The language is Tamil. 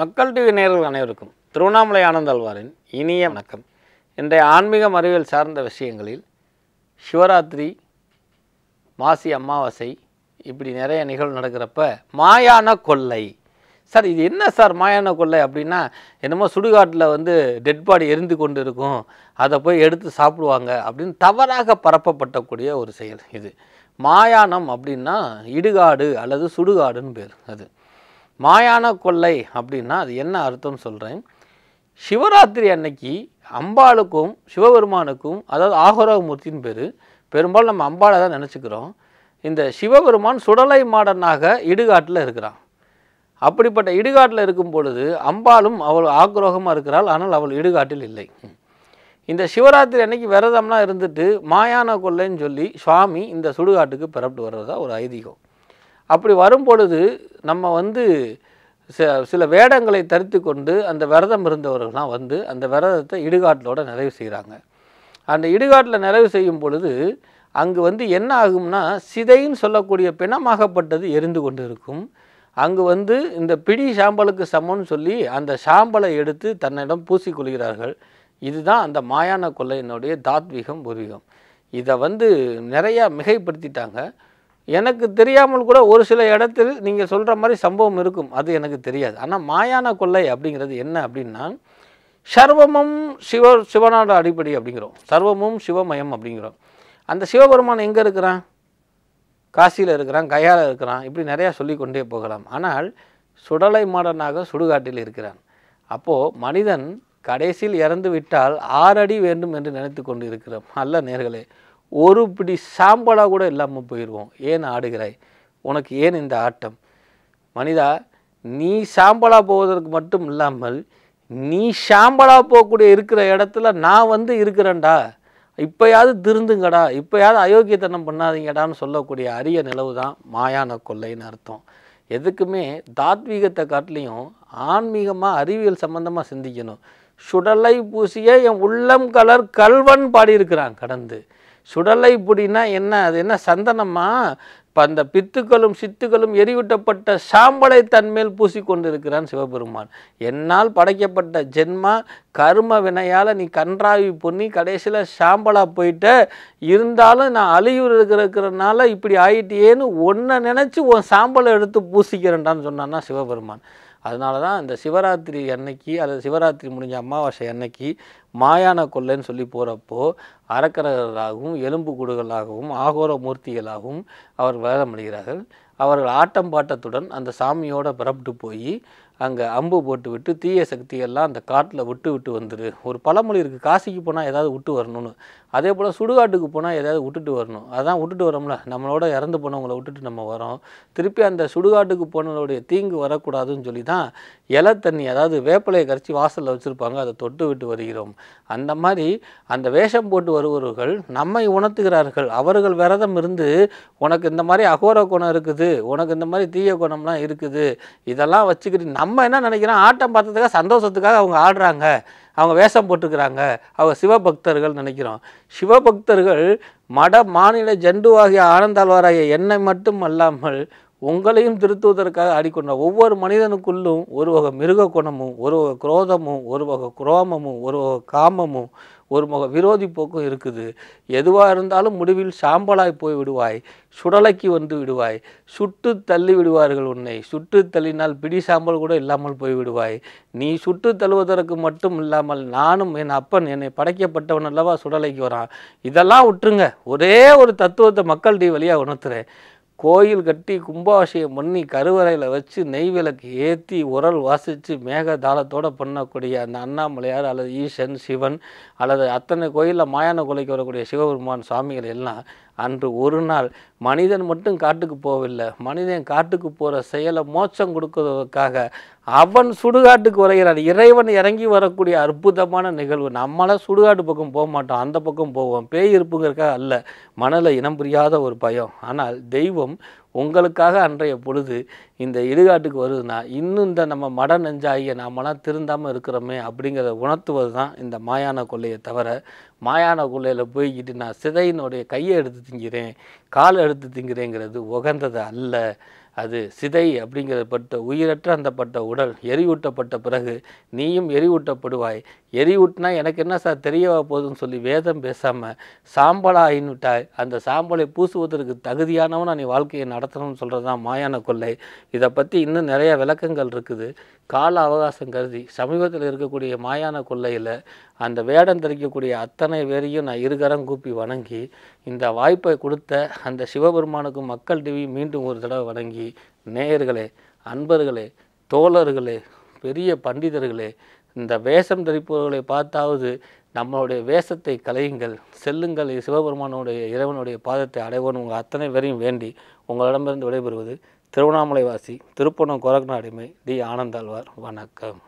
மக்கள் டிவி நேர்கள் அனைவருக்கும் திருவண்ணாமலை ஆனந்தாழ்வாரின் இனிய வணக்கம் இன்றைய ஆன்மீக அறிவியல் சார்ந்த விஷயங்களில் சிவராத்திரி மாசி அமாவாசை இப்படி நிறைய நிகழ்வு நடக்கிறப்ப மாயான கொள்ளை சார் இது என்ன சார் மாயான கொள்ளை அப்படின்னா என்னமோ சுடுகாட்டில் வந்து டெட் பாடி எரிந்து கொண்டு இருக்கும் அதை போய் எடுத்து சாப்பிடுவாங்க அப்படின்னு தவறாக பரப்பப்பட்டக்கூடிய ஒரு செயல் இது மாயானம் அப்படின்னா இடுகாடு அல்லது சுடுகாடுன்னு பேர் அது மாயான கொள்ளை அப்படின்னா அது என்ன அர்த்தம் சொல்கிறேன் சிவராத்திரி அன்னைக்கு அம்பாளுக்கும் சிவபெருமானுக்கும் அதாவது ஆகரோகமூர்த்தின்னு பேர் பெரும்பாலும் நம்ம அம்பாளை தான் நினச்சிக்கிறோம் இந்த சிவபெருமான் சுடலை மாடனாக இடுகாட்டில் இருக்கிறான் அப்படிப்பட்ட இடுகாட்டில் இருக்கும் பொழுது அம்பாலும் அவள் ஆக்ரோகமாக இருக்கிறாள் ஆனால் அவள் இடுகாட்டில் இல்லை இந்த சிவராத்திரி அன்னைக்கு விரதம்லாம் இருந்துட்டு மாயான கொள்ளைன்னு சொல்லி சுவாமி இந்த சுடுகாட்டுக்கு பிறப்பிட்டு வர்றதா ஒரு ஐதீகம் அப்படி வரும் பொழுது நம்ம வந்து சில வேடங்களை தருத்து கொண்டு அந்த விரதம் இருந்தவர்கள்லாம் வந்து அந்த விரதத்தை இடுகாட்டிலோடு நிறைவு செய்கிறாங்க அந்த இடுகாட்டில் நிறைவு செய்யும் பொழுது அங்கு வந்து என்ன ஆகும்னா சிதைன்னு சொல்லக்கூடிய பிணமாகப்பட்டது எரிந்து கொண்டு இருக்கும் அங்கு வந்து இந்த பிடி சாம்பலுக்கு சமம்னு சொல்லி அந்த சாம்பலை எடுத்து தன்னிடம் பூசி கொள்கிறார்கள் இதுதான் அந்த மாயான கொள்ளையினுடைய தாத்வீகம் பூர்வீகம் இதை வந்து நிறையா மிகைப்படுத்திட்டாங்க எனக்கு தெரியாமல் கூட ஒரு சில இடத்தில் நீங்கள் சொல்கிற மாதிரி சம்பவம் இருக்கும் அது எனக்கு தெரியாது ஆனால் மாயான கொள்ளை அப்படிங்கிறது என்ன அப்படின்னா சர்வமும் சிவ சிவனோட அடிப்படை அப்படிங்கிறோம் சர்வமும் சிவமயம் அப்படிங்கிறோம் அந்த சிவபெருமான் எங்கே இருக்கிறான் காசியில் இருக்கிறான் கையால் இருக்கிறான் இப்படி நிறையா சொல்லி கொண்டே போகலாம் ஆனால் சுடலை மாடனாக சுடுகாட்டில் இருக்கிறான் அப்போது மனிதன் கடைசியில் இறந்து விட்டால் ஆறடி வேண்டும் என்று நினைத்து கொண்டு இருக்கிறோம் அல்ல நேர்களே ஒரு பிடி சாம்பலாக கூட இல்லாமல் போயிடுவோம் ஏன் ஆடுகிறாய் உனக்கு ஏன் இந்த ஆட்டம் மனிதா நீ சாம்பலாக போவதற்கு மட்டும் இல்லாமல் நீ சாம்பலாக போகக்கூடிய இருக்கிற இடத்துல நான் வந்து இருக்கிறேன்டா இப்போயாவது திருந்துங்கடா இப்போயாவது அயோக்கியத்தனம் பண்ணாதீங்கடான்னு சொல்லக்கூடிய அரிய நிலவு தான் மாயான கொள்ளைன்னு அர்த்தம் எதுக்குமே தாத்வீகத்தை காட்டிலையும் ஆன்மீகமாக அறிவியல் சம்மந்தமாக சிந்திக்கணும் சுடலை பூசிய என் உள்ளம் கலர் கல்வன் பாடியிருக்கிறான் கடந்து சுடலை பொடினா என்ன அது என்ன சந்தனமா இப்போ அந்த பித்துக்களும் சித்துக்களும் எரிவிட்டப்பட்ட சாம்பலை தன்மேல் பூசிக்கொண்டிருக்கிறான் சிவபெருமான் என்னால் படைக்கப்பட்ட ஜென்மா கரும வினையால் நீ கன்றாவி பொண்ணி கடைசியில் சாம்பலாக போயிட்ட இருந்தாலும் நான் அழியூர் இருக்கிறனால இப்படி ஆயிட்டியேன்னு ஒன்றை நினச்சி உன் சாம்பலை எடுத்து பூசிக்கிறேன்டான்னு சொன்னான்னா சிவபெருமான் அதனால தான் இந்த சிவராத்திரி அன்னைக்கு அல்லது சிவராத்திரி முடிஞ்ச அமாவாசை அன்னைக்கு மாயான கொள்ளைன்னு சொல்லி போகிறப்போ அறக்கரர்களாகவும் எலும்பு கூடுகளாகவும் ஆகோர மூர்த்திகளாகவும் அவர் வேதம் அடைகிறார்கள் அவர்கள் ஆட்டம் பாட்டத்துடன் அந்த சாமியோட பிறப்பிட்டு போய் அங்கே அம்பு போட்டு விட்டு தீய சக்தியெல்லாம் அந்த காட்டில் விட்டு விட்டு வந்துடு ஒரு பழமொழி இருக்குது காசிக்கு போனால் ஏதாவது விட்டு வரணும்னு அதே போல் சுடுகாட்டுக்கு போனால் ஏதாவது விட்டுட்டு வரணும் அதான் விட்டுட்டு வரோம்ல நம்மளோட இறந்து போனவங்களை விட்டுட்டு நம்ம வரோம் திருப்பி அந்த சுடுகாட்டுக்கு போனவங்களுடைய தீங்கு வரக்கூடாதுன்னு சொல்லி தான் இலை தண்ணி அதாவது வேப்பிலையை கரைச்சி வாசலில் வச்சுருப்பாங்க அதை தொட்டு விட்டு வருகிறோம் அந்த மாதிரி அந்த வேஷம் போட்டு வருபவர்கள் நம்மை உணர்த்துகிறார்கள் அவர்கள் விரதம் இருந்து உனக்கு இந்த மாதிரி அகோர குணம் இருக்குது உனக்கு இந்த மாதிரி தீய குணம்லாம் இருக்குது இதெல்லாம் வச்சுக்கிட்டு நம்ம என்ன நினைக்கிறோம் ஆட்டம் பார்த்ததுக்காக சந்தோஷத்துக்காக அவங்க ஆடுறாங்க அவங்க வேஷம் போட்டுக்கிறாங்க அவங்க சிவபக்தர்கள் நினைக்கிறோம் சிவபக்தர்கள் மட மாநில ஜண்டுவாகிய ஆனந்தாழ்வாராகிய என்னை மட்டும் அல்லாமல் உங்களையும் திருத்துவதற்காக ஆடிக்கொண்ட ஒவ்வொரு மனிதனுக்குள்ளும் ஒரு வகை மிருக குணமும் ஒரு வகை குரோதமும் ஒரு வகை குரோமமும் ஒரு வகை காமமும் ஒரு முக விரோதி போக்கும் இருக்குது எதுவாக இருந்தாலும் முடிவில் சாம்பலாய் போய் விடுவாய் சுடலைக்கு வந்து விடுவாய் சுட்டு தள்ளி விடுவார்கள் உன்னை சுட்டு தள்ளினால் பிடி சாம்பல் கூட இல்லாமல் போய் விடுவாய் நீ சுட்டு தள்ளுவதற்கு மட்டும் இல்லாமல் நானும் என் அப்பன் என்னை படைக்கப்பட்டவன் அல்லவா சுடலைக்கு வரான் இதெல்லாம் விட்டுருங்க ஒரே ஒரு தத்துவத்தை மக்கள் டி வழியாக உணர்த்துறேன் கோயில் கட்டி கும்பாபிஷேகம் பண்ணி கருவறையில் வச்சு நெய் விளக்கு ஏற்றி உரல் வாசித்து மேகதாளத்தோடு பண்ணக்கூடிய அந்த அண்ணாமலையார் அல்லது ஈசன் சிவன் அல்லது அத்தனை கோயிலில் மாயான கொலைக்கு வரக்கூடிய சிவபெருமான் சுவாமிகள் எல்லாம் அன்று ஒரு நாள் மனிதன் மட்டும் காட்டுக்கு போகவில்லை மனிதன் காட்டுக்கு போகிற செயலை மோட்சம் கொடுக்கறதுக்காக அவன் சுடுகாட்டுக்கு வரைகிறான் இறைவன் இறங்கி வரக்கூடிய அற்புதமான நிகழ்வு நம்மளால் சுடுகாட்டு பக்கம் போக மாட்டோம் அந்த பக்கம் போவோம் பேய் இருப்புங்கிறக்கா அல்ல மனதில் இனம் புரியாத ஒரு பயம் ஆனால் தெய்வம் உங்களுக்காக அன்றைய பொழுது இந்த இடுகாட்டுக்கு வருதுன்னா இன்னும் இந்த நம்ம மட நெஞ்சாகிய நாமெல்லாம் திருந்தாமல் இருக்கிறோமே அப்படிங்கிறத உணர்த்துவது தான் இந்த மாயான கொள்ளையை தவிர மாயான கொள்ளையில் போய்கிட்டு நான் சிதையினுடைய கையை எடுத்து திங்கிறேன் காலை எடுத்து திங்கிறேங்கிறது உகந்தது அல்ல அது சிதை அப்படிங்கிறப்பட்ட உயிரற்ற அந்த பட்ட உடல் எரியூட்டப்பட்ட பிறகு நீயும் எரியூட்டப்படுவாய் எரியூட்டினா எனக்கு என்ன சார் தெரிய போதுன்னு சொல்லி வேதம் பேசாமல் சாம்பலாக விட்டாய் அந்த சாம்பலை பூசுவதற்கு தகுதியானவன் நீ வாழ்க்கையை நடத்தணும்னு சொல்கிறது தான் மாயான கொள்ளை இதை பற்றி இன்னும் நிறைய விளக்கங்கள் இருக்குது கால அவகாசம் கருதி சமீபத்தில் இருக்கக்கூடிய மாயான கொள்ளையில் அந்த வேடம் தெரிவிக்கக்கூடிய அத்தனை பேரையும் நான் இருகரம் கூப்பி வணங்கி இந்த வாய்ப்பை கொடுத்த அந்த சிவபெருமானுக்கும் மக்கள் டிவி மீண்டும் ஒரு தடவை வணங்கி நேயர்களே அன்பர்களே தோழர்களே பெரிய பண்டிதர்களே இந்த வேஷம் தரிப்பவர்களை பார்த்தாவது நம்மளுடைய வேஷத்தை கலையுங்கள் செல்லுங்கள் சிவபெருமானுடைய இறைவனுடைய பாதத்தை அடைவோன் உங்கள் அத்தனை பேரையும் வேண்டி உங்களிடமிருந்து விடைபெறுவது திருவண்ணாமலை வாசி திருப்பணம் கொரக்நாடிமை டி ஆனந்தாழ்வார் வணக்கம்